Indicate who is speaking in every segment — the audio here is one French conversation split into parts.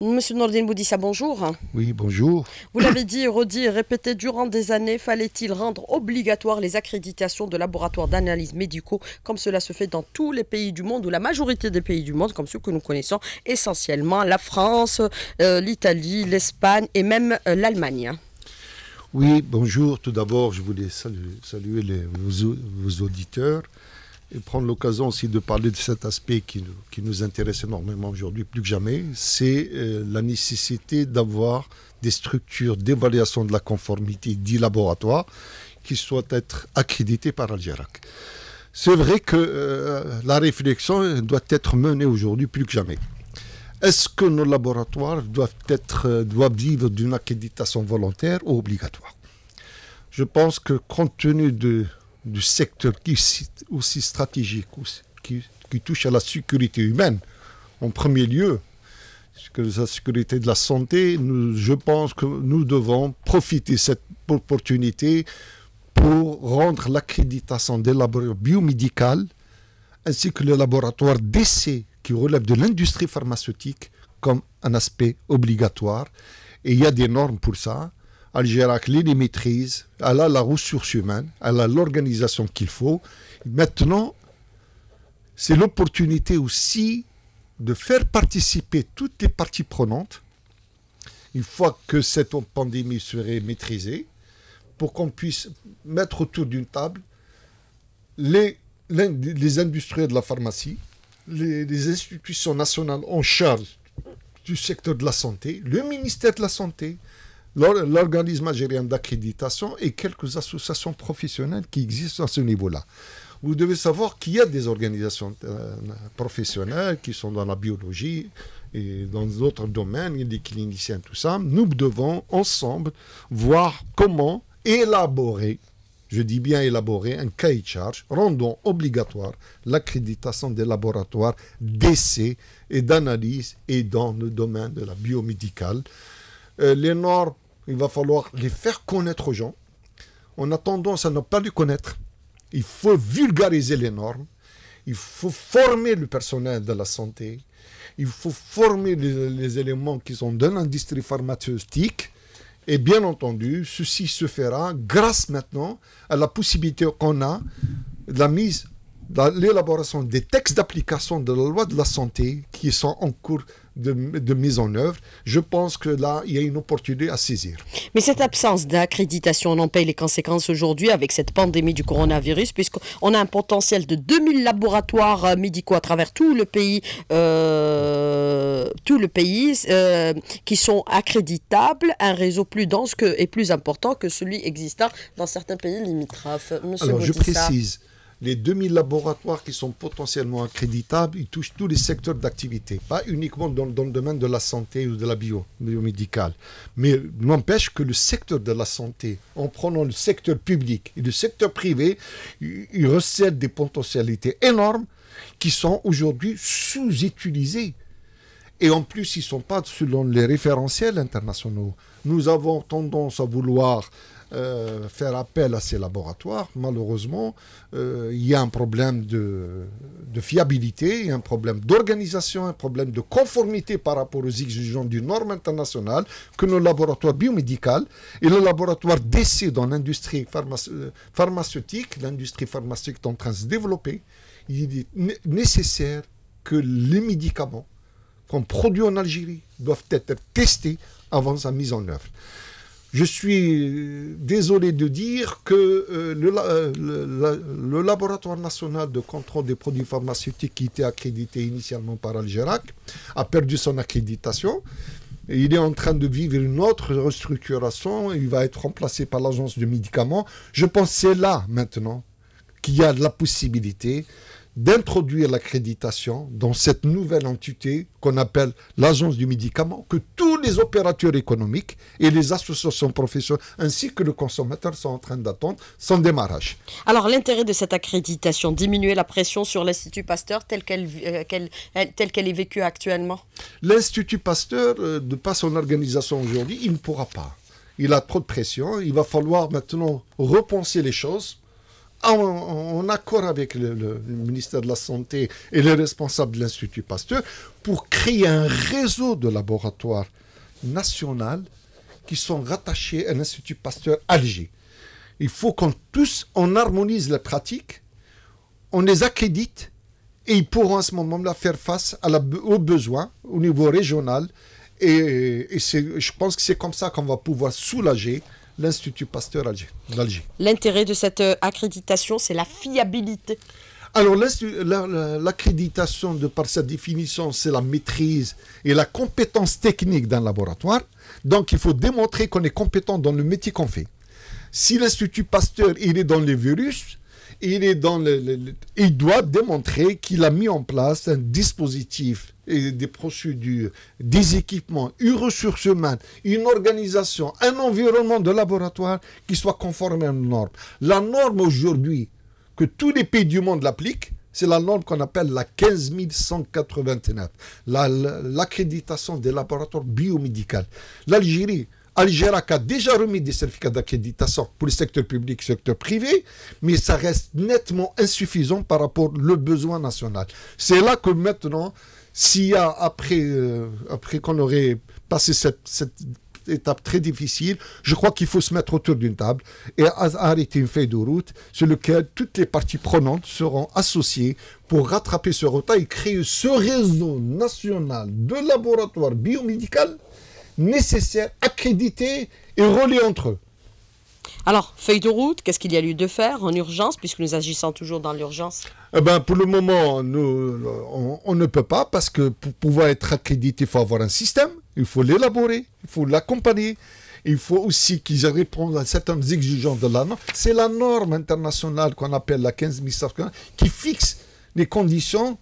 Speaker 1: Monsieur Nordin Boudissa, bonjour.
Speaker 2: Oui, bonjour.
Speaker 1: Vous l'avez dit, redit répété durant des années, fallait-il rendre obligatoire les accréditations de laboratoires d'analyse médicaux, comme cela se fait dans tous les pays du monde ou la majorité des pays du monde, comme ceux que nous connaissons essentiellement, la France, euh, l'Italie, l'Espagne et même euh, l'Allemagne
Speaker 2: Oui, bonjour. Tout d'abord, je voulais saluer, les, vos auditeurs et prendre l'occasion aussi de parler de cet aspect qui nous, qui nous intéresse énormément aujourd'hui, plus que jamais, c'est euh, la nécessité d'avoir des structures d'évaluation de la conformité dits laboratoires qui soient être accréditées par Algérac. C'est vrai que euh, la réflexion doit être menée aujourd'hui plus que jamais. Est-ce que nos laboratoires doivent, être, euh, doivent vivre d'une accréditation volontaire ou obligatoire Je pense que compte tenu de du secteur qui est aussi stratégique, qui, touche à la sécurité humaine en premier lieu, que la sécurité de la santé, je pense que nous devons profiter de cette opportunité pour rendre l'accréditation des laboratoires biomédicaux ainsi que les laboratoires d'essai qui relèvent de l'industrie pharmaceutique comme un aspect obligatoire. Et il y a des normes pour ça. Algérac les maîtrise, elle a la ressource humaine, elle a l'organisation qu'il faut. Maintenant, c'est l'opportunité aussi de faire participer toutes les parties prenantes, une fois que cette pandémie serait maîtrisée, pour qu'on puisse mettre autour d'une table les, les, industriels de la pharmacie, les, institutions nationales en charge du secteur de la santé, le ministère de la Santé, l'organisme algérien d'accréditation et quelques associations professionnelles qui existent à ce niveau-là. Vous devez savoir qu'il y a des organisations euh, professionnelles qui sont dans la biologie et dans d'autres domaines, des cliniciens, tout ça. Nous devons ensemble voir comment élaborer je dis bien élaborer, un cahier de charge rendant obligatoire l'accréditation des laboratoires d'essais et d'analyse et dans le domaine de la biomédicale. Euh, les normes il va falloir les faire connaître aux gens. On a tendance à ne pas les connaître. Il faut vulgariser les normes. Il faut former le personnel de la santé. Il faut former les, éléments qui sont dans l'industrie pharmaceutique. Et bien entendu, ceci se fera grâce maintenant à la possibilité qu'on a de la mise de l'élaboration des textes d'application de la loi de la santé qui sont en cours de, mise en œuvre. Je pense que là, il y a une opportunité à saisir. Mais cette absence d'accréditation,
Speaker 1: on en paye les conséquences aujourd'hui avec cette pandémie du coronavirus, puisqu'on a un potentiel de 2000 laboratoires euh, médicaux à travers tout le pays, euh, tout le pays euh, qui sont accréditables, un réseau plus dense et plus important que celui existant dans certains pays limitrophes. Monsieur Alors, je précise
Speaker 2: les 2000 laboratoires qui sont potentiellement accréditables, ils touchent tous les secteurs d'activité, pas uniquement dans, le domaine de la santé ou de la biomédicale. Mais n'empêche que le secteur de la santé, en prenant le secteur public et le secteur privé, ils recèlent des potentialités énormes qui sont aujourd'hui sous-utilisées. Et en plus, ils ne sont pas selon les référentiels internationaux. Nous avons tendance à vouloir euh, faire appel à ces laboratoires. Malheureusement, euh, il y a un problème de, fiabilité, un problème d'organisation, un problème de conformité par rapport aux exigences du norme internationale que nos laboratoires biomédicales et le laboratoire d'essai dans l'industrie euh, pharmaceutique, l'industrie pharmaceutique est en train de se développer. Il est nécessaire que les médicaments qu'on produit en Algérie doivent être testés avant sa mise en œuvre je suis euh, désolé de dire que euh, euh, le, laboratoire national de contrôle des produits pharmaceutiques qui était accrédité initialement par Algérac a perdu son accréditation. il est en train de vivre une autre restructuration. Il va être remplacé par l'agence de médicaments. Je pense c'est là maintenant qu'il y a la possibilité d'introduire l'accréditation dans cette nouvelle entité qu'on appelle l'agence du médicament, que tous les opérateurs économiques et les associations professionnelles ainsi que le consommateur sont en train d'attendre son démarrage.
Speaker 1: Alors l'intérêt de cette accréditation, diminuer la pression sur l'Institut Pasteur tel qu'elle telle euh, qu'elle est vécue actuellement
Speaker 2: L'Institut Pasteur, euh, de par son organisation aujourd'hui, il ne pourra pas. Il a trop de pression, il va falloir maintenant repenser les choses en, ah, accord avec le, ministère de la Santé et les responsables de l'Institut Pasteur, pour créer un réseau de laboratoires nationaux qui sont rattachés à l'Institut Pasteur Alger. Il faut qu'on tous, on harmonise les pratiques, on les accrédite, et ils pourront à ce moment-là faire face aux besoins au niveau régional. et je pense que c'est comme ça qu'on va pouvoir soulager l'Institut Pasteur d'Alger.
Speaker 1: L'intérêt de cette euh, accréditation, c'est la fiabilité.
Speaker 2: Alors, l'accréditation, de par sa définition, c'est la maîtrise et la compétence technique d'un laboratoire. Donc, il faut démontrer qu'on est compétent dans le métier qu'on fait. Si l'Institut Pasteur, il est dans les virus, il, est dans il doit démontrer qu'il a mis en place un dispositif, et des procédures, des équipements, une ressource humaine, une organisation, un environnement de laboratoire qui soit conforme à une norme. La norme aujourd'hui, que tous les pays du monde l'appliquent, c'est la norme qu'on appelle la 15189, l'accréditation des laboratoires biomédicaux. L'Algérie, Algérac a déjà remis des certificats d'accréditation pour le secteur public, le secteur privé, mais ça reste nettement insuffisant par rapport au besoin national. C'est là que maintenant, s'il y a, après, euh, après qu'on aurait passé cette, étape très difficile. Je crois qu'il faut se mettre autour d'une table et arrêter une feuille de route sur laquelle toutes les parties prenantes seront associées pour rattraper ce retard et créer ce réseau national de laboratoires biomédicaux nécessaires, accrédités et reliés entre eux.
Speaker 1: Alors, feuille de route, qu'est-ce qu'il y a lieu de faire en urgence, puisque nous agissons toujours dans l'urgence
Speaker 2: eh ben, Pour le moment, nous, euh, on, ne peut pas, parce que pour pouvoir être accrédité, il faut avoir un système, il faut l'élaborer, il faut l'accompagner. Il faut aussi qu'ils répondent à certaines exigences de la norme. C'est la norme internationale qu'on appelle la 15000, qui fixe les conditions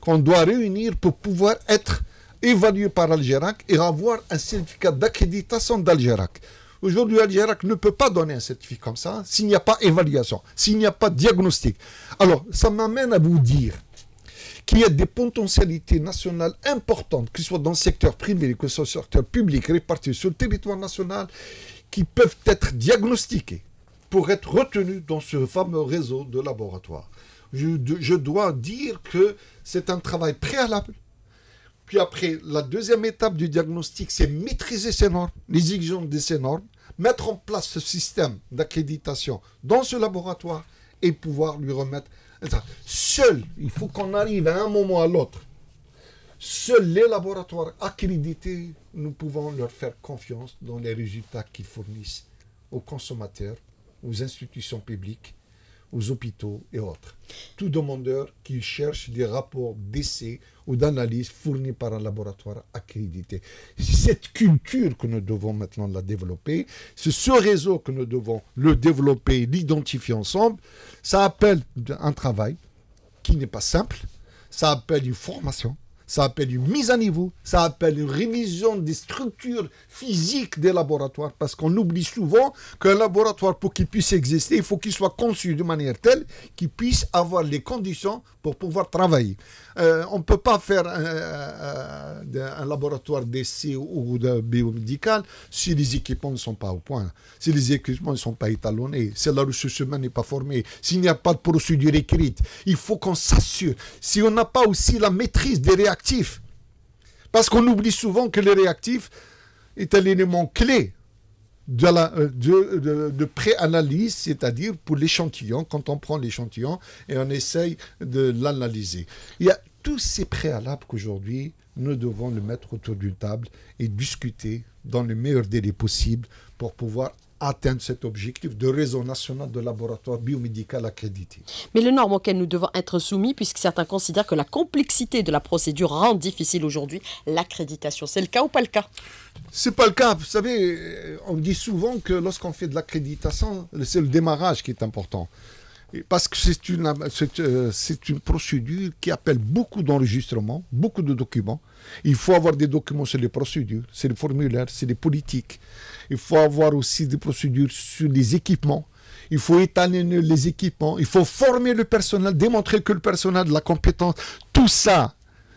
Speaker 2: qu'on doit réunir pour pouvoir être évalué par Algérac et avoir un certificat d'accréditation d'Algérac. Aujourd'hui, Algérac ne peut pas donner un certificat comme ça s'il n'y a pas évaluation, s'il n'y a pas diagnostic. Alors, ça m'amène à vous dire qu'il y a des potentialités nationales importantes, que ce soit dans le secteur privé, que ce soit dans le secteur public, réparties sur le territoire national, qui peuvent être diagnostiquées pour être retenues dans ce fameux réseau de laboratoires. je dois dire que c'est un travail préalable puis après, la deuxième étape du diagnostic, c'est maîtriser ces normes, les exigences de ces normes, mettre en place ce système d'accréditation dans ce laboratoire et pouvoir lui remettre. Seul, il faut qu'on arrive à un moment à l'autre. Seuls les laboratoires accrédités, nous pouvons leur faire confiance dans les résultats qu'ils fournissent aux consommateurs, aux institutions publiques aux hôpitaux et autres. Tout demandeur qui cherche des rapports d'essais ou d'analyses fournis par un laboratoire accrédité. C'est Cette culture que nous devons maintenant la développer, c'est ce réseau que nous devons le développer, l'identifier ensemble. Ça appelle un travail qui n'est pas simple, ça appelle une formation, ça appelle une mise à niveau, ça appelle une révision des structures physiques des laboratoires, parce qu'on oublie souvent qu'un laboratoire, pour qu'il puisse exister, il faut qu'il soit conçu de manière telle qu'il puisse avoir les conditions pour pouvoir travailler. Euh, on ne peut pas faire un, euh, euh, un laboratoire d'essai ou de biomédical si les équipements ne sont pas au point, si les équipements ne sont pas étalonnés, si la ressource humaine n'est pas formée, s'il n'y a pas de procédure écrite. Il faut qu'on s'assure. Si on n'a pas aussi la maîtrise des réactions, parce qu'on oublie souvent que le réactif est un élément clé de, la, euh, de, pré-analyse, c'est-à-dire pour l'échantillon, quand on prend l'échantillon et on essaye de l'analyser. Il y a tous ces préalables qu'aujourd'hui, nous devons le mettre autour d'une table et discuter dans le meilleur délai possible pour pouvoir atteindre cet objectif de réseau national de laboratoires biomédical accrédité.
Speaker 1: Mais les normes auxquelles nous devons être soumis, puisque certains considèrent que la complexité de la procédure rend difficile aujourd'hui l'accréditation, c'est le cas
Speaker 2: ou pas le cas C'est pas le cas. Vous savez, on dit souvent que lorsqu'on fait de l'accréditation, c'est le démarrage qui est important parce que c'est une, euh, une procédure qui appelle beaucoup d'enregistrements, beaucoup de documents. Il faut avoir des documents sur les procédures, sur les formulaires, sur les politiques. Il faut avoir aussi des procédures sur les équipements. Il faut étaler les équipements. Il faut former le personnel, démontrer que le personnel a de la compétence. Tout ça,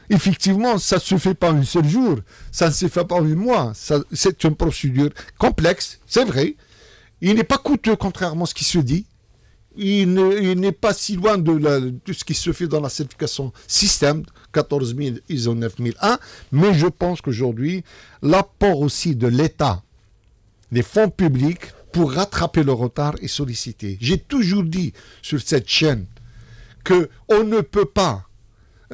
Speaker 2: effectivement, ça ne se fait pas en un seul jour. Ça ne se fait pas en un mois. C'est une procédure complexe, c'est vrai. Il n'est pas coûteux, contrairement à ce qui se dit il n'est pas si loin de, la, ce qui se fait dans la certification système 14000 ISO 9001, mais je pense qu'aujourd'hui, l'apport aussi de l'État, des fonds publics pour rattraper le retard est sollicité. J'ai toujours dit sur cette chaîne que on ne peut pas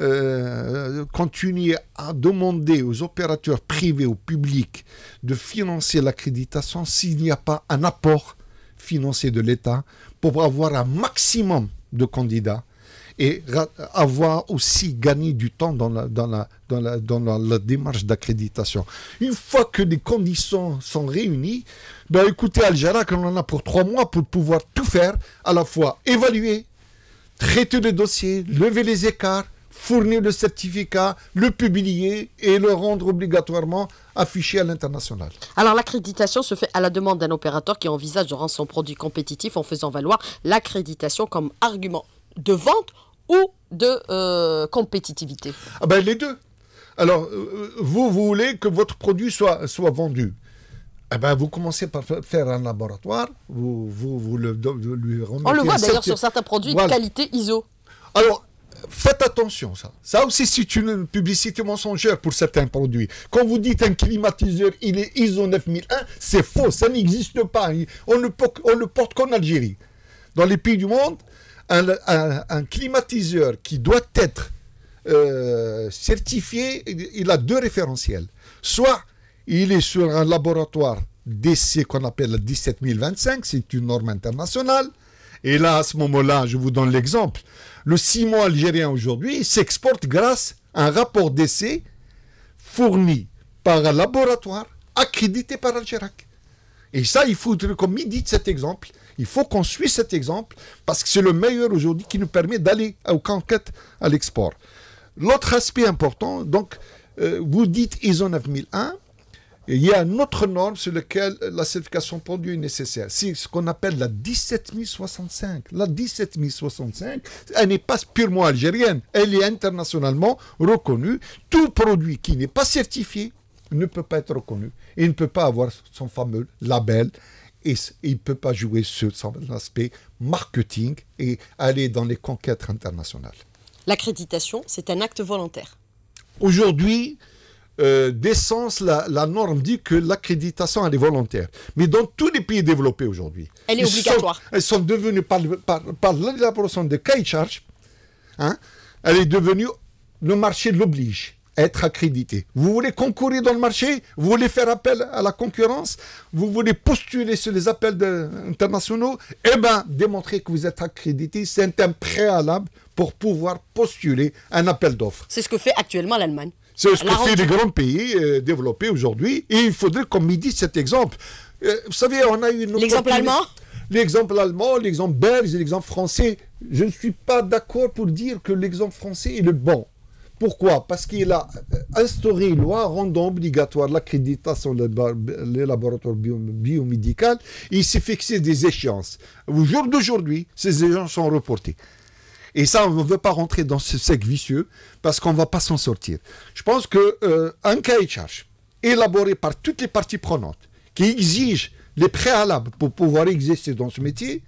Speaker 2: euh, continuer à demander aux opérateurs privés ou publics de financer l'accréditation s'il n'y a pas un apport financier de l'État pour avoir un maximum de candidats et avoir aussi gagné du temps dans la, dans démarche d'accréditation. Une fois que les conditions sont réunies, ben écoutez, Algera, on en a pour trois mois pour pouvoir tout faire, à la fois évaluer, traiter les dossiers, lever les écarts, fournir le certificat, le publier et le rendre obligatoirement affiché à l'international.
Speaker 1: Alors l'accréditation se fait à la demande d'un opérateur qui envisage de rendre son produit compétitif en faisant valoir l'accréditation comme argument de vente ou de euh, compétitivité
Speaker 2: ah ben, Les deux. Alors, euh, euh, vous, voulez que votre produit soit, soit vendu. Eh ben, vous commencez par faire un laboratoire, vous, vous, vous le, lui On le voit d'ailleurs sur certains produits de qualité ISO. Alors, faites attention, ça. Ça aussi, c'est une publicité mensongère pour certains produits. Quand vous dites un climatiseur, il est ISO 9001, c'est faux, ça n'existe pas. On ne le porte qu'en Algérie. Dans les pays du monde, un, climatiseur qui doit être euh, certifié, il a deux référentiels. Soit il est sur un laboratoire d'essai qu'on appelle la 17025, c'est une norme internationale. Et là, à ce moment-là, je vous donne l'exemple. Le ciment algérien aujourd'hui s'exporte grâce à un rapport d'essai fourni par un laboratoire accrédité par Algérac. Et ça, il faut il dit cet exemple. Il faut qu'on suive cet exemple parce que c'est le meilleur aujourd'hui qui nous permet d'aller aux conquêtes, à l'export. L'autre aspect important, donc, euh, vous dites ISO 9001, il y a une autre norme sur laquelle la certification produit est nécessaire. C'est ce qu'on appelle la 17065. La 17065, elle n'est pas purement algérienne. Elle est internationalement reconnue. Tout produit qui n'est pas certifié ne peut pas être reconnu. Il ne peut pas avoir son fameux label et il ne peut pas jouer sur l'aspect marketing et aller dans les conquêtes internationales.
Speaker 1: L'accréditation, c'est un acte volontaire.
Speaker 2: Aujourd'hui, euh, d'essence, la, norme dit que l'accréditation, est volontaire. Mais dans tous les pays développés aujourd'hui, elle est obligatoire. elles sont devenues, par, par, l'élaboration de charge. Hein, elle est devenue, le marché l'oblige à être accrédité. Vous voulez concourir dans le marché Vous voulez faire appel à la concurrence Vous voulez postuler sur les appels internationaux Eh bien, démontrer que vous êtes accrédité, c'est un préalable pour pouvoir postuler un appel d'offres.
Speaker 1: C'est ce que fait actuellement l'Allemagne. C'est ce que les grands
Speaker 2: pays euh, développés aujourd'hui. Et il faudrait qu'on médite cet exemple. Euh, vous savez, on a eu... L'exemple allemand L'exemple allemand, l'exemple belge, l'exemple français. Je ne suis pas d'accord pour dire que l'exemple français est le bon. Pourquoi Parce qu'il a euh, instauré une loi rendant obligatoire l'accréditation des laboratoires biomédicaux. il s'est fixé des échéances. Au jour d'aujourd'hui, ces échéances sont reportées. Et ça, on ne veut pas rentrer dans ce sec vicieux parce qu'on ne va pas s'en sortir. Je pense qu'un euh, cahier charge élaboré par toutes les parties prenantes qui exigent les préalables pour pouvoir exister dans ce métier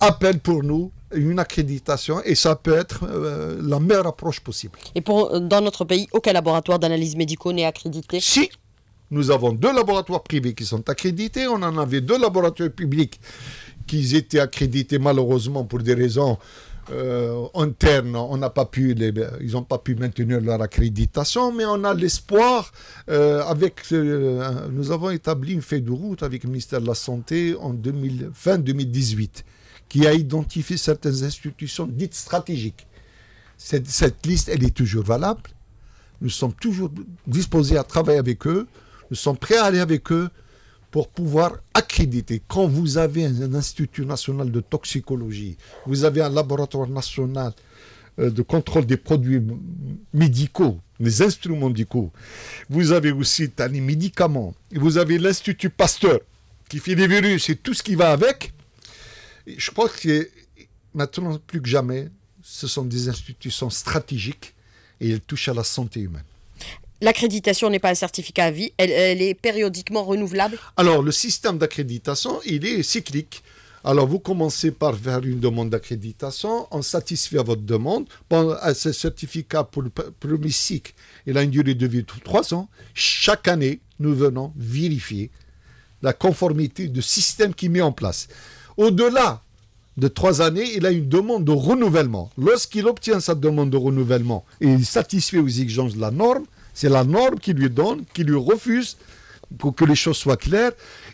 Speaker 2: appelle pour nous une accréditation et ça peut être euh, la meilleure approche possible.
Speaker 1: Et pour, euh, dans notre pays, aucun laboratoire d'analyse médico n'est accrédité
Speaker 2: Si, nous avons deux laboratoires privés qui sont accrédités. On en avait deux laboratoires publics qui étaient accrédités malheureusement pour des raisons euh, interne, on n'a pas pu, ils n'ont pas pu maintenir leur accréditation, mais on a l'espoir. Euh, avec, euh, nous avons établi une feuille de route avec le ministère de la Santé en fin 2018, qui a identifié certaines institutions dites stratégiques. Cette, cette liste, elle est toujours valable. Nous sommes toujours disposés à travailler avec eux. Nous sommes prêts à aller avec eux pour pouvoir accréditer. Quand vous avez un institut national de toxicologie, vous avez un laboratoire national euh, de contrôle des produits médicaux, des instruments médicaux, vous avez aussi les médicaments, vous avez l'Institut Pasteur qui fait des virus et tout ce qui va avec. Je crois que maintenant, plus que jamais, ce sont des institutions stratégiques et elles touchent à la santé humaine.
Speaker 1: L'accréditation n'est pas un certificat à vie, elle, est périodiquement renouvelable
Speaker 2: Alors, le système d'accréditation, il est cyclique. Alors, vous commencez par faire une demande d'accréditation, on satisfait à votre demande. Bon, euh, ce certificat pour le premier cycle, il a une durée de vie de trois ans. Chaque année, nous venons vérifier la conformité du système qui met en place. Au-delà de trois années, il a une demande de renouvellement. Lorsqu'il obtient sa demande de renouvellement et il satisfait aux exigences de la norme, c'est la norme qui lui donne, qui lui refuse, pour que les choses soient claires.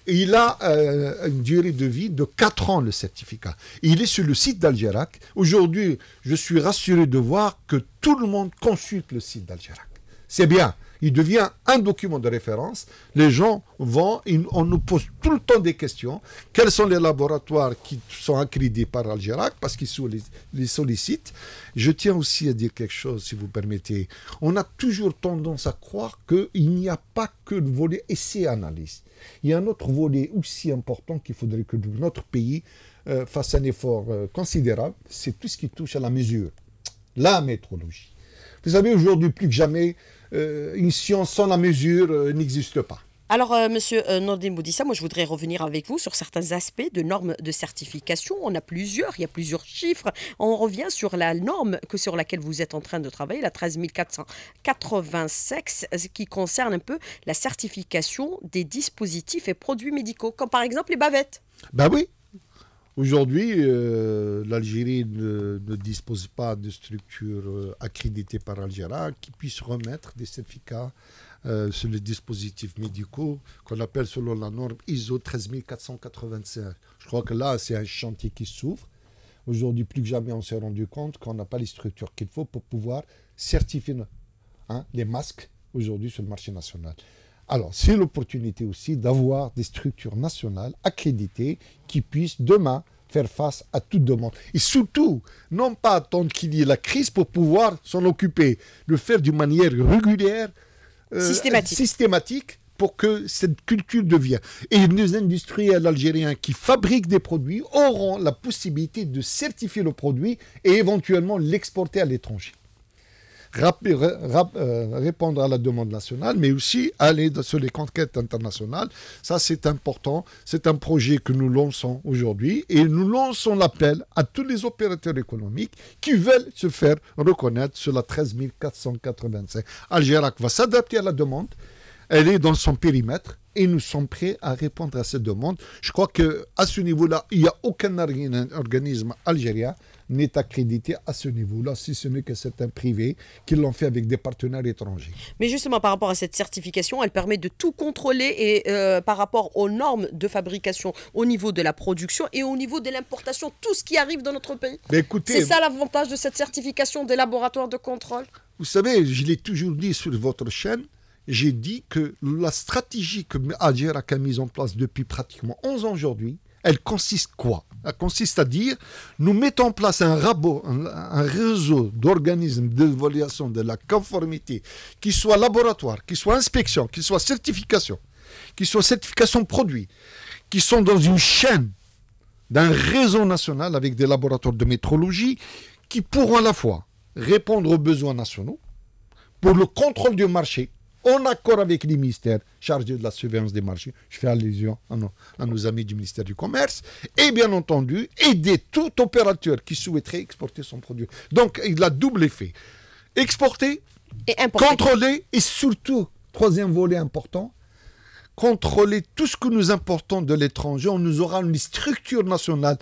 Speaker 2: il a euh, une durée de vie de 4 ans, le certificat. Il est sur le site d'Algérac. Aujourd'hui, je suis rassuré de voir que tout le monde consulte le site d'Algérac. C'est bien il devient un document de référence. Les gens vont, on nous pose tout le temps des questions. Quels sont les laboratoires qui sont accrédités par Algérac parce qu'ils les sollicitent Je tiens aussi à dire quelque chose, si vous permettez. On a toujours tendance à croire qu'il n'y a pas que le volet essai-analyse. Il y a un autre volet aussi important qu'il faudrait que notre pays euh, fasse un effort euh, considérable, c'est tout ce qui touche à la mesure, la métrologie. Vous savez, aujourd'hui, plus que jamais, euh, une science sans la mesure euh, n'existe pas.
Speaker 1: Alors, M. Euh, monsieur moi, je voudrais revenir avec vous sur certains aspects de normes de certification. On a plusieurs, il y a plusieurs chiffres. On revient sur la norme que sur laquelle vous êtes en train de travailler, la 13486, qui concerne un peu la certification des dispositifs et produits médicaux, comme par exemple les bavettes.
Speaker 2: Ben oui, Aujourd'hui, euh, l'Algérie ne, dispose pas de structures euh, accréditées par Algéra qui puissent remettre des certificats euh, sur les dispositifs médicaux qu'on appelle selon la norme ISO 13485. Je crois que là, c'est un chantier qui s'ouvre. Aujourd'hui, plus que jamais, on s'est rendu compte qu'on n'a pas les structures qu'il faut pour pouvoir certifier hein, les masques aujourd'hui sur le marché national. Alors, c'est l'opportunité aussi d'avoir des structures nationales accréditées qui puissent demain faire face à toute demande. Et surtout, non pas attendre qu'il y ait la crise pour pouvoir s'en occuper, le faire d'une manière régulière, euh, systématique. systématique, pour que cette culture devienne. Et les industriels algériens qui fabriquent des produits auront la possibilité de certifier le produit et éventuellement l'exporter à l'étranger. Euh, répondre à la demande nationale, mais aussi aller sur les conquêtes internationales. Ça, c'est important. C'est un projet que nous lançons aujourd'hui et nous lançons l'appel à tous les opérateurs économiques qui veulent se faire reconnaître sur la 13 485. Algérac va s'adapter à la demande. Elle est dans son périmètre et nous sommes prêts à répondre à cette demande. Je crois que à ce niveau-là, il n'y a aucun organisme algérien n'est accrédité à ce niveau-là, si ce n'est que un privé qui l'ont fait avec des partenaires étrangers.
Speaker 1: Mais justement, par rapport à cette certification, elle permet de tout contrôler et euh, par rapport aux normes de fabrication au niveau de la production et au niveau de l'importation, tout ce qui arrive dans notre pays. C'est ça l'avantage de cette certification des laboratoires de contrôle
Speaker 2: Vous savez, je l'ai toujours dit sur votre chaîne, j'ai dit que la stratégie que Agerac a mise en place depuis pratiquement 11 ans aujourd'hui, elle consiste quoi Elle consiste à dire, nous mettons en place un, un, réseau d'organismes d'évaluation de la conformité, qui soit laboratoire, qui soit inspection, qui soit certification, qui soit certification produit, qui sont dans une chaîne d'un réseau national avec des laboratoires de métrologie qui pourront à la fois répondre aux besoins nationaux, pour le contrôle du marché, en accord avec les ministères chargés de la surveillance des marchés, je fais allusion à nos, amis du ministère du Commerce, et bien entendu, aider tout opérateur qui souhaiterait exporter son produit. Donc, il a double effet. Exporter,
Speaker 1: contrôler,
Speaker 2: et surtout, troisième volet important, contrôler tout ce que nous importons de l'étranger. On nous aura une structure nationale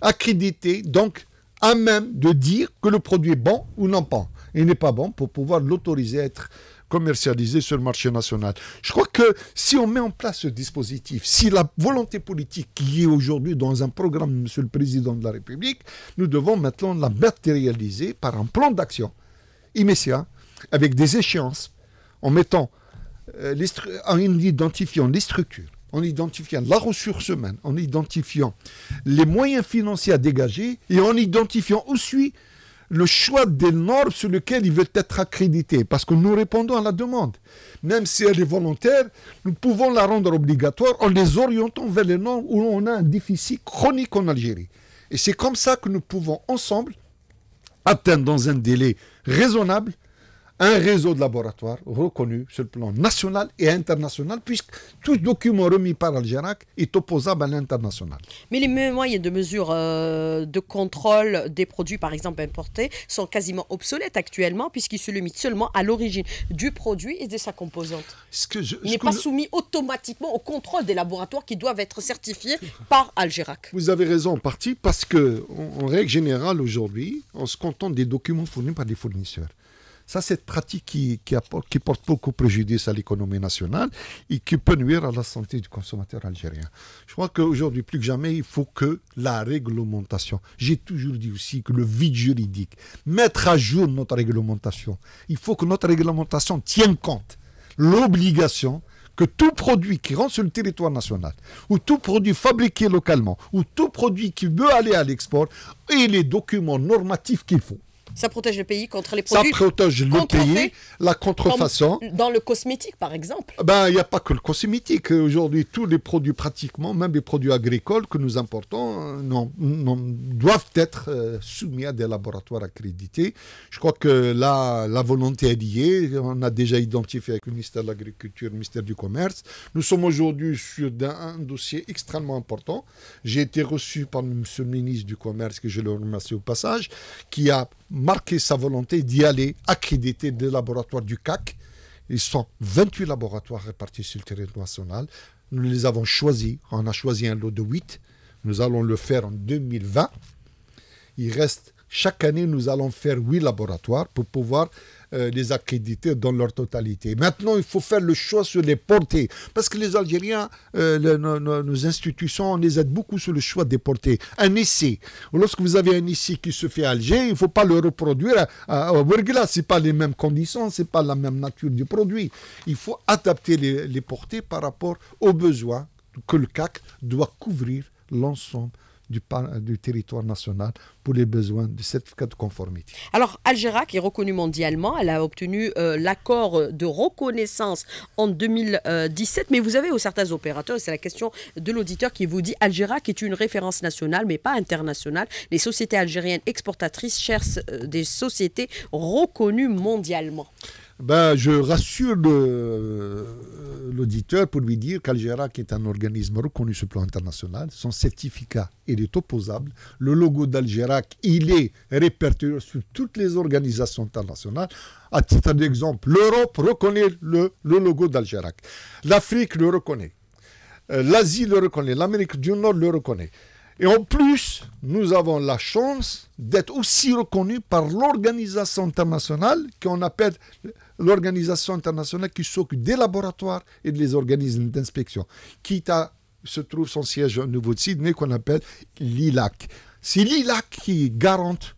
Speaker 2: accréditée, donc à même de dire que le produit est bon ou non pas. Il n'est pas bon pour pouvoir l'autoriser à être commercialisé sur le marché national. Je crois que si on met en place ce dispositif, si la volonté politique qui est aujourd'hui dans un programme M. le Président de la République, nous devons maintenant la matérialiser par un plan d'action immédiat, avec des échéances, en mettant, euh, en identifiant les structures, en identifiant la ressource humaine, en identifiant les moyens financiers à dégager et en identifiant aussi le choix des normes sur lesquelles il veut être accrédité, parce que nous répondons à la demande. Même si elle est volontaire, nous pouvons la rendre obligatoire en les orientant vers les normes où on a un déficit chronique en Algérie. Et c'est comme ça que nous pouvons ensemble atteindre dans un délai raisonnable un réseau de laboratoires reconnu sur le plan national et international, puisque tout document remis par Algérac est opposable à l'international.
Speaker 1: Mais les moyens de mesure euh, de contrôle des produits, par exemple, importés, sont quasiment obsolètes actuellement, puisqu'ils se limitent seulement à l'origine du produit et de sa composante. Ce n'est pas soumis automatiquement au contrôle des laboratoires qui doivent être certifiés
Speaker 2: par Algérac. Vous avez raison, en partie, parce qu'en règle générale, aujourd'hui, on se contente des documents fournis par des fournisseurs. Ça, c'est une pratique qui, porte beaucoup préjudice à l'économie nationale et qui peut nuire à la santé du consommateur algérien. Je crois qu'aujourd'hui, plus que jamais, il faut que la réglementation, j'ai toujours dit aussi que le vide juridique, mettre à jour notre réglementation, il faut que notre réglementation tienne compte l'obligation que tout produit qui rentre sur le territoire national, ou tout produit fabriqué localement, ou tout produit qui veut aller à l'export, ait les documents normatifs qu'il faut.
Speaker 1: Ça protège le pays contre les produits. Ça protège le pays,
Speaker 2: la contrefaçon.
Speaker 1: Dans, le cosmétique, par exemple.
Speaker 2: Ben, il n'y a pas que le cosmétique. Aujourd'hui, tous les produits pratiquement, même les produits agricoles que nous importons, euh, non, doivent être euh, soumis à des laboratoires accrédités. Je crois que là, la volonté est liée. On a déjà identifié avec le ministère de l'Agriculture, le ministère du Commerce. Nous sommes aujourd'hui sur un, dossier extrêmement important. J'ai été reçu par M. le ministre du Commerce, que je le remercie au passage, qui a marqué sa volonté d'y aller, accréditer des laboratoires du CAC. Ils sont 28 laboratoires répartis sur le territoire national. Nous les avons choisis. On a choisi un lot de 8. Nous allons le faire en 2020. Il reste, chaque année, nous allons faire 8 laboratoires pour pouvoir euh, les accréditer dans leur totalité. Maintenant, il faut faire le choix sur les portées. Parce que les Algériens, euh, nos, institutions, on les aide beaucoup sur le choix des portées. Un essai. Lorsque vous avez un essai qui se fait à Alger, il ne faut pas le reproduire à, à, pas les mêmes conditions, ce n'est pas la même nature du produit. Il faut adapter les, les portées par rapport aux besoins que le CAC doit couvrir l'ensemble du, territoire national pour les besoins du certificat de conformité.
Speaker 1: Alors, Algéra, qui est reconnue mondialement, elle a obtenu euh, l'accord de reconnaissance en 2017, mais vous avez aux certains opérateurs, et c'est la question de l'auditeur qui vous dit Algéra, qui est une référence nationale, mais pas internationale, les sociétés algériennes exportatrices cherchent euh, des sociétés reconnues mondialement.
Speaker 2: Ben, je rassure euh, l'auditeur pour lui dire qu'Algérac est un organisme reconnu sur le plan international. Son certificat, est opposable. Le logo d'Algérac, il est répertorié sur toutes les organisations internationales. À titre d'exemple, l'Europe reconnaît le, logo d'Algérac. L'Afrique le reconnaît. Euh, L'Asie le reconnaît. L'Amérique du Nord le reconnaît. Et en plus, nous avons la chance d'être aussi reconnus par l'organisation internationale qu'on appelle l'organisation internationale qui s'occupe des laboratoires et des organismes d'inspection, Kita se trouve son siège au Nouveau-Sydney qu'on appelle l'ILAC. C'est l'ILAC qui garante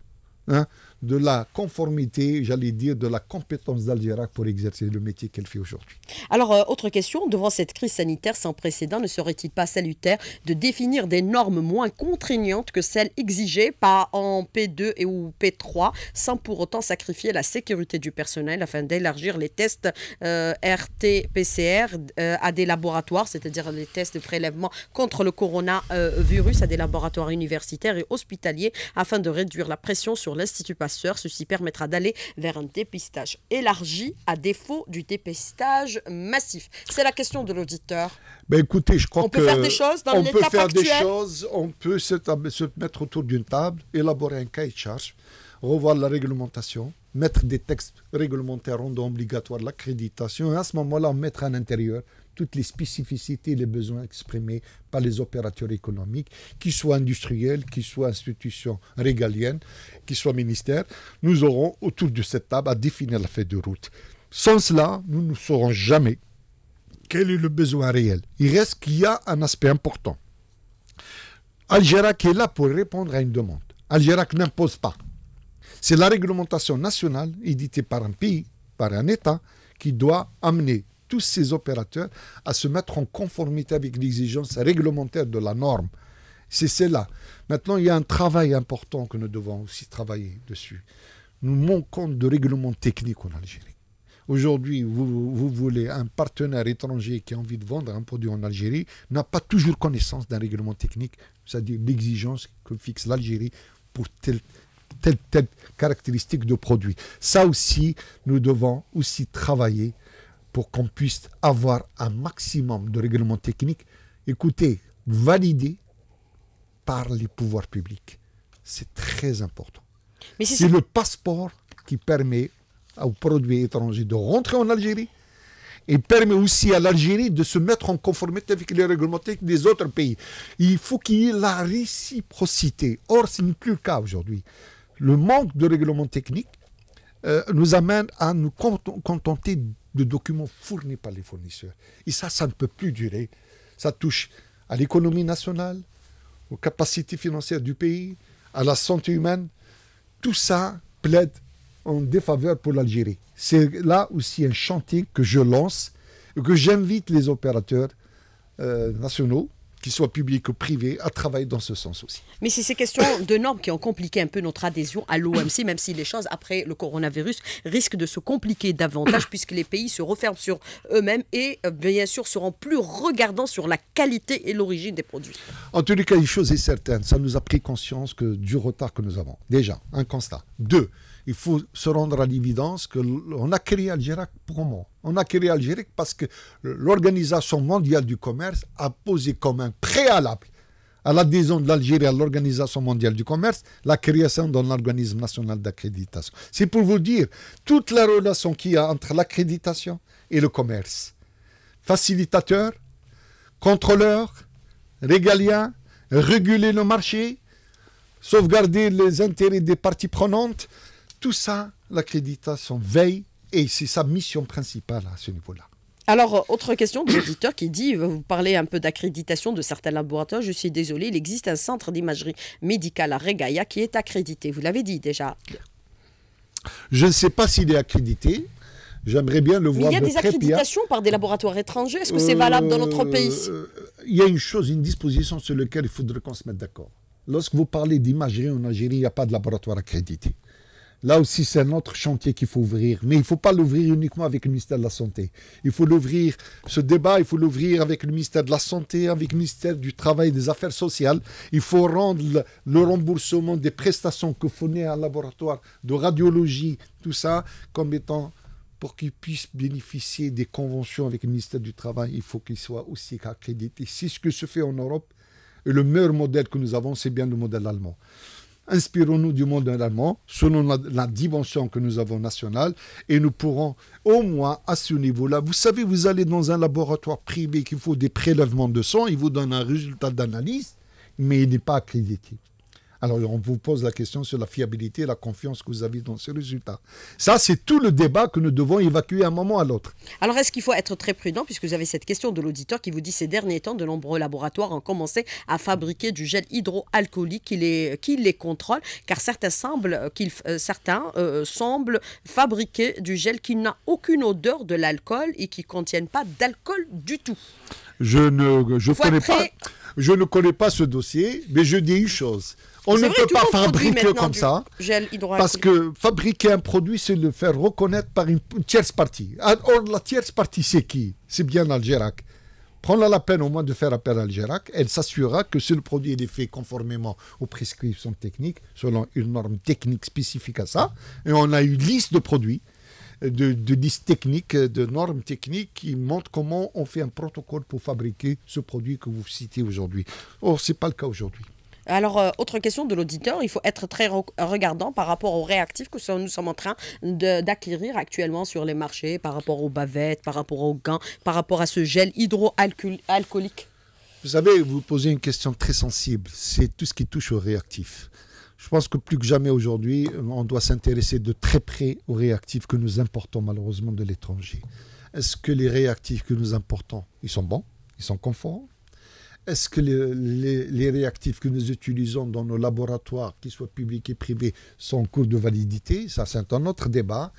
Speaker 2: hein, de la conformité, j'allais dire, de la compétence d'Algerac pour exercer le métier qu'elle fait aujourd'hui.
Speaker 1: Alors, euh, autre question, devant cette crise sanitaire sans précédent, ne serait-il pas salutaire de définir des normes moins contraignantes que celles exigées par en P2 et ou P3, sans pour autant sacrifier la sécurité du personnel afin d'élargir les tests RT-PCR euh, euh, à des laboratoires, c'est-à-dire les tests de prélèvement contre le coronavirus à des laboratoires universitaires et hospitaliers, afin de réduire la pression sur l'institut Ceci permettra d'aller vers un dépistage élargi à défaut du dépistage massif. C'est la question de l'auditeur.
Speaker 2: Ben écoutez, je crois on peut faire des choses dans on peut faire des choses, on peut se, mettre autour d'une table, élaborer un cahier de charge, revoir la réglementation, mettre des textes réglementaires rendant obligatoire l'accréditation et à ce moment-là mettre à l'intérieur toutes les spécificités les besoins exprimés par les opérateurs économiques, qu'ils soient industriels, qu'ils soient institutions régaliennes, qu'ils soient ministères. Nous aurons autour de cette table à définir la feuille de route. Sans cela, nous ne saurons jamais quel est le besoin réel. Il reste qu'il y a un aspect important. Algérac est là pour répondre à une demande. Algérac n'impose pas. C'est la réglementation nationale éditée par un pays, par un État, qui doit amener tous ces opérateurs à se mettre en conformité avec l'exigence réglementaire de la norme. C'est cela. Maintenant, il y a un travail important que nous devons aussi travailler dessus. Nous manquons de règlements techniques en Algérie. Aujourd'hui, vous, voulez un partenaire étranger qui a envie de vendre un produit en Algérie, n'a pas toujours connaissance d'un règlement technique, c'est-à-dire l'exigence que fixe l'Algérie pour telle, telle caractéristique de produit. Ça aussi, nous devons aussi travailler pour qu'on puisse avoir un maximum de règlements techniques, écoutez, validés par les pouvoirs publics. C'est très important. c'est le passeport qui permet aux produits étrangers de rentrer en Algérie et permet aussi à l'Algérie de se mettre en conformité avec les règlements techniques des autres pays. Il faut qu'il y ait la réciprocité. Or, ce n'est plus le cas aujourd'hui. Le manque de règlements techniques euh, nous amène à nous contenter de documents fournis par les fournisseurs. Et ça, ça ne peut plus durer. Ça touche à l'économie nationale, aux capacités financières du pays, à la santé humaine. Tout ça plaide en défaveur pour l'Algérie. C'est là aussi un chantier que je lance et que j'invite les opérateurs euh, nationaux qu'ils soient publics ou privés, à travailler dans ce sens aussi.
Speaker 1: Mais c'est ces questions de normes qui ont compliqué un peu notre adhésion à l'OMC, même si les choses après le coronavirus risquent de se compliquer davantage, puisque les pays se referment sur eux-mêmes et euh, bien sûr seront plus regardants sur la qualité et l'origine des produits.
Speaker 2: En tout cas, une chose est certaine, ça nous a pris conscience que du retard que nous avons. Déjà, un constat. Deux, il faut se rendre à l'évidence qu'on a créé Algérie comment On a créé Algérie parce que l'Organisation mondiale du commerce a posé comme un préalable à l'adhésion de l'Algérie à l'Organisation mondiale du commerce, la création d'un organisme national d'accréditation. C'est pour vous dire toute la relation qu'il y a entre l'accréditation et le commerce. Facilitateur, contrôleur, régalien, réguler le marché, sauvegarder les intérêts des parties prenantes, tout ça, l'accréditation veille et c'est sa mission principale à ce niveau-là.
Speaker 1: Alors, autre question de l'éditeur qui dit, vous parlez un peu d'accréditation de certains laboratoires, je suis désolé, il existe un centre d'imagerie médicale à Regaia qui est accrédité, vous l'avez dit déjà.
Speaker 2: Je ne sais pas s'il est accrédité, J'aimerais bien le voir. Il y a des accréditations
Speaker 1: par des laboratoires étrangers. Est-ce que c'est valable dans notre euh, pays euh,
Speaker 2: Il y a une chose, une disposition sur laquelle il faudrait qu'on se mette d'accord. Lorsque vous parlez d'imagerie en Algérie, il n'y a pas de laboratoire accrédité. Là aussi, c'est un autre chantier qu'il faut ouvrir. Mais il ne faut pas l'ouvrir uniquement avec le ministère de la Santé. Il faut l'ouvrir, ce débat, il faut l'ouvrir avec le ministère de la Santé, avec le ministère du Travail et des Affaires sociales. Il faut rendre le, remboursement des prestations que fournit un laboratoire de radiologie, tout ça, comme étant pour qu'ils puissent bénéficier des conventions avec le ministère du Travail, il faut qu'il soit aussi accrédité. C'est ce que se fait en Europe. Et le meilleur modèle que nous avons, c'est bien le modèle allemand. Inspirons-nous du monde allemand, selon la, dimension que nous avons nationale, et nous pourrons au moins à ce niveau-là. Vous savez, vous allez dans un laboratoire privé qu'il faut des prélèvements de sang, il vous donne un résultat d'analyse, mais il n'est pas accrédité. Alors on vous pose la question sur la fiabilité et la confiance que vous avez dans ces résultats. Ça, c'est tout le débat que nous devons évacuer à un moment à l'autre.
Speaker 1: Alors est-ce qu'il faut être très prudent, puisque vous avez cette question de l'auditeur qui vous dit ces derniers temps, de nombreux laboratoires ont commencé à fabriquer du gel hydroalcoolique qui les, qui les contrôle, car certains semblent, euh, euh, certains, euh, semblent fabriquer du gel qui n'a aucune odeur de l'alcool et qui ne contiennent pas d'alcool du tout.
Speaker 2: Je ne, connais, pas, je ne connais pas ce dossier, mais je dis une chose. On ne peut pas fabriquer comme ça. parce que fabriquer un produit, c'est le faire reconnaître par une tierce partie. Ah, Or, oh, la tierce partie, c'est qui C'est bien Algérac. Prendre la la peine au moins de faire appel à Algérac. Elle s'assurera que si le produit est fait conformément aux prescriptions techniques, selon une norme technique spécifique à ça, et on a une liste de produits de, de listes techniques, de normes techniques qui montrent comment on fait un protocole pour fabriquer ce produit que vous citez aujourd'hui. Or, ce n'est pas le cas aujourd'hui.
Speaker 1: Alors, euh, autre question de l'auditeur, il faut être très regardant par rapport aux réactifs que nous sommes en train d'acquérir actuellement sur les marchés, par rapport aux bavettes, par rapport aux gants, par rapport à ce gel hydroalcoolique.
Speaker 2: Vous savez, vous posez une question très sensible, c'est tout ce qui touche aux réactifs. Je pense que plus que jamais aujourd'hui, on doit s'intéresser de très près aux réactifs que nous importons malheureusement de l'étranger. Est-ce que les réactifs que nous importons, ils sont bons, ils sont conformes, est-ce que les, réactifs que nous utilisons dans nos laboratoires, qu'ils soient publics et privés, sont en cours de validité Ça, c'est un autre débat.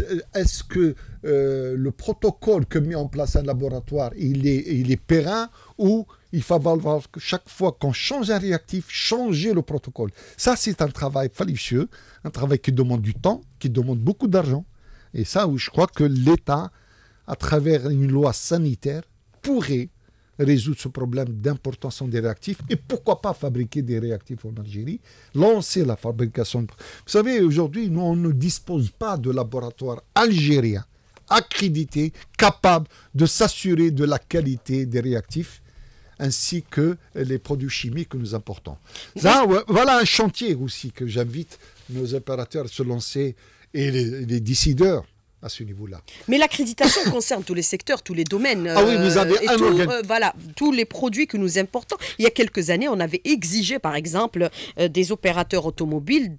Speaker 2: Euh, est-ce que euh, le protocole que met en place un laboratoire, il est, il périn ou il faut avoir, que chaque fois qu'on change un réactif, changer le protocole Ça, c'est un travail fallacieux, un travail qui demande du temps, qui demande beaucoup d'argent. Et ça, où je crois que l'État, à travers une loi sanitaire, pourrait résoudre ce problème d'importation des réactifs et pourquoi pas fabriquer des réactifs en Algérie, lancer la fabrication. Vous savez, aujourd'hui, nous, on ne dispose pas de laboratoire algérien accrédité, capable de s'assurer de la qualité des réactifs ainsi que les produits chimiques que nous importons. voilà un chantier aussi que j'invite nos opérateurs à se lancer et les décideurs à ce niveau-là.
Speaker 1: Mais l'accréditation concerne tous les secteurs, tous les domaines. Ah oui, vous avez euh, un euh, Voilà, tous les produits que nous importons. Il y a quelques années, on avait exigé, par exemple, euh, des opérateurs automobiles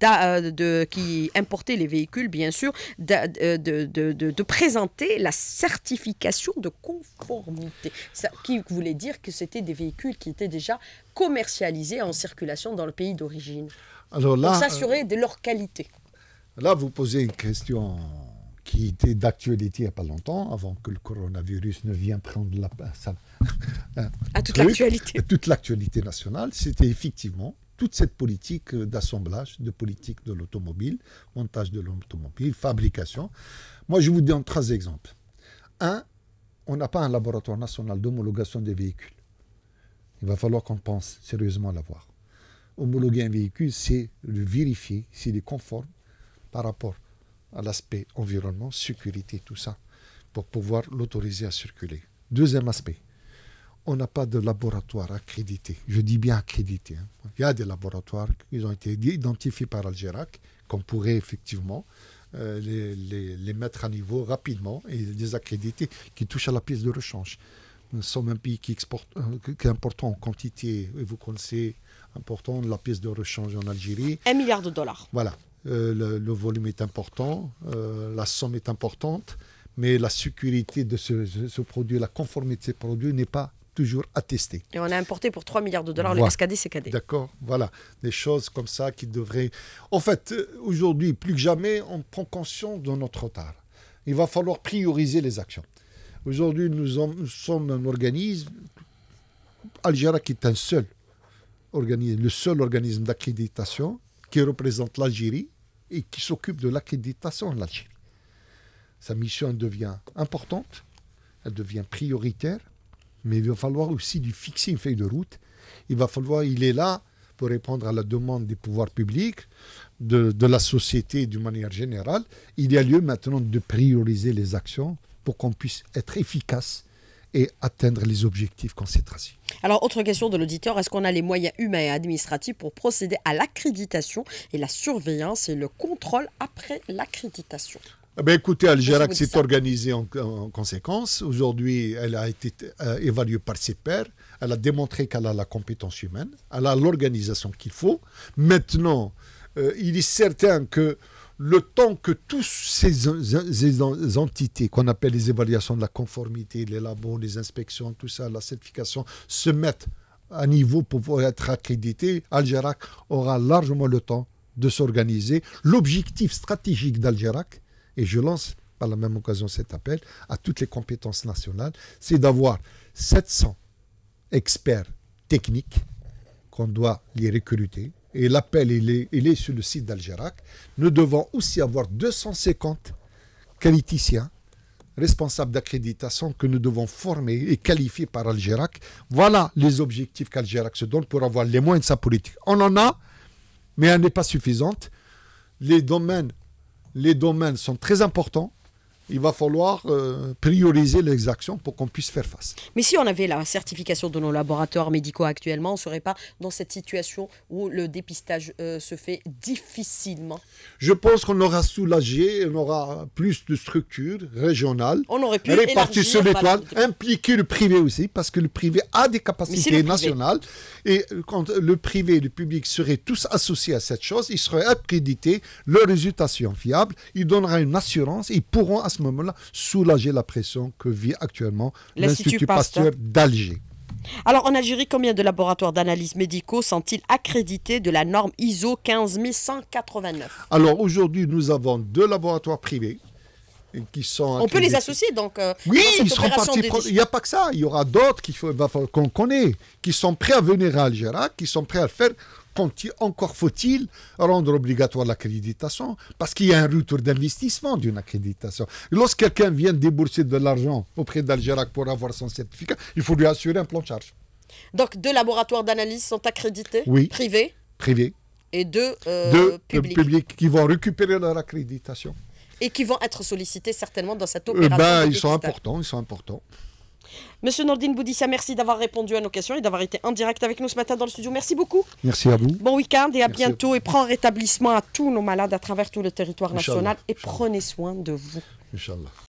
Speaker 1: qui importaient les véhicules, bien sûr, de, présenter la certification de conformité. Ça, qui voulait dire que c'était des véhicules qui étaient déjà commercialisés en circulation dans le pays d'origine. pour s'assurer de leur qualité.
Speaker 2: Là, vous posez une question qui était d'actualité il n'y a pas longtemps, avant que le coronavirus ne vienne prendre la, place à toute l'actualité. Toute l'actualité nationale, c'était effectivement toute cette politique euh, d'assemblage, de politique de l'automobile, montage de l'automobile, fabrication. Moi, je vous donne trois exemples. Un, on n'a pas un laboratoire national d'homologation des véhicules. Il va falloir qu'on pense sérieusement à l'avoir. Homologuer un véhicule, c'est le vérifier s'il est conforme par rapport à l'aspect environnement, sécurité, tout ça, pour pouvoir l'autoriser à circuler. Deuxième aspect, on n'a pas de laboratoire accrédité. Je dis bien accrédité. Hein. Il y a des laboratoires qui ont été identifiés par Algérac, qu'on pourrait effectivement euh, les, mettre à niveau rapidement et les accréditer, qui touchent à la pièce de rechange. Nous sommes un pays qui, exporte, euh, qui est important en quantité, et vous connaissez important la pièce de rechange en Algérie. Un milliard de dollars. Voilà. Euh, le, volume est important, euh, la somme est importante, mais la sécurité de ce, produit, la conformité de ces produits n'est pas toujours attestée.
Speaker 1: Et on a importé pour 3 milliards de dollars voilà. le SKD, CKD.
Speaker 2: D'accord, voilà. Des choses comme ça qui devraient... En fait, euh, aujourd'hui, plus que jamais, on prend conscience de notre retard. Il va falloir prioriser les actions. Aujourd'hui, nous, sommes un organisme, Algéra qui est un seul organisme, le seul organisme d'accréditation qui représente l'Algérie et qui s'occupe de l'accréditation en Algérie. Sa mission devient importante, elle devient prioritaire, mais il va falloir aussi lui fixer une feuille de route. Il va falloir, il est là pour répondre à la demande des pouvoirs publics, de, de la société d'une manière générale. Il y a lieu maintenant de prioriser les actions pour qu'on puisse être efficace et atteindre les objectifs qu'on s'est tracés.
Speaker 1: Alors, autre question de l'auditeur, est-ce qu'on a les moyens humains et administratifs pour procéder à l'accréditation et la surveillance et le contrôle après l'accréditation
Speaker 2: eh écoutez, Algérac s'est organisée en, conséquence. Aujourd'hui, elle a été euh, évaluée par ses pairs. Elle a démontré qu'elle a la compétence humaine. Elle a l'organisation qu'il faut. Maintenant, euh, il est certain que le temps que toutes ces, entités qu'on appelle les évaluations de la conformité, les labos, les inspections, tout ça, la certification, se mettent à niveau pour pouvoir être accrédité, Algérac aura largement le temps de s'organiser. L'objectif stratégique d'Algérac, et je lance par la même occasion cet appel à toutes les compétences nationales, c'est d'avoir 700 experts techniques qu'on doit les recruter, et l'appel il est, sur le site d'Algérac, nous devons aussi avoir 250 qualiticiens responsables d'accréditation que nous devons former et qualifier par Algérac. Voilà les objectifs qu'Algérac se donne pour avoir les moyens de sa politique. On en a, mais elle n'est pas suffisante. Les domaines, les domaines sont très importants il va falloir euh, prioriser les actions pour qu'on puisse faire face.
Speaker 1: Mais si on avait la certification de nos laboratoires médicaux actuellement, on ne serait pas dans cette situation où le dépistage euh, se fait difficilement
Speaker 2: Je pense qu'on aura soulagé, on aura plus de structures régionales, on aurait pu réparties sur l'étoile, impliquer le privé aussi, parce que le privé a des capacités nationales. Et euh, quand le privé et le public seraient tous associés à cette chose, ils seraient accrédités, leurs résultats sont fiables, ils donneraient une assurance, ils pourront ce moment-là, soulager la pression que vit actuellement l'Institut Pasteur d'Alger.
Speaker 1: Alors en Algérie, combien de laboratoires d'analyse médicaux sont-ils accrédités de la norme ISO 15189
Speaker 2: Alors aujourd'hui, nous avons deux laboratoires privés qui sont On peut les associer
Speaker 1: donc. Euh, oui, ils seront partis. Il
Speaker 2: n'y a pas que ça. Il y aura d'autres qu'on connaît, qui sont prêts à venir à Algérie, qui sont prêts à faire encore faut-il rendre obligatoire l'accréditation parce qu'il y a un retour d'investissement d'une accréditation. Lorsque quelqu'un vient débourser de l'argent auprès d'Algérac pour avoir son certificat, il faut lui assurer un plan de charge.
Speaker 1: Donc deux laboratoires d'analyse sont accrédités Privés Privés. Et deux, euh, euh, publics.
Speaker 2: qui vont récupérer leur accréditation.
Speaker 1: Et qui vont être sollicités certainement dans cette euh, opération. Ben, ils sont
Speaker 2: importants, ils sont importants.
Speaker 1: Monsieur Nordin Boudissa, merci d'avoir répondu à nos questions et d'avoir été en direct avec nous ce matin dans le studio. Merci beaucoup. Merci à vous. Bon week-end et à bientôt. et prends rétablissement à tous nos malades à travers tout le territoire national. Et prenez soin de
Speaker 2: vous.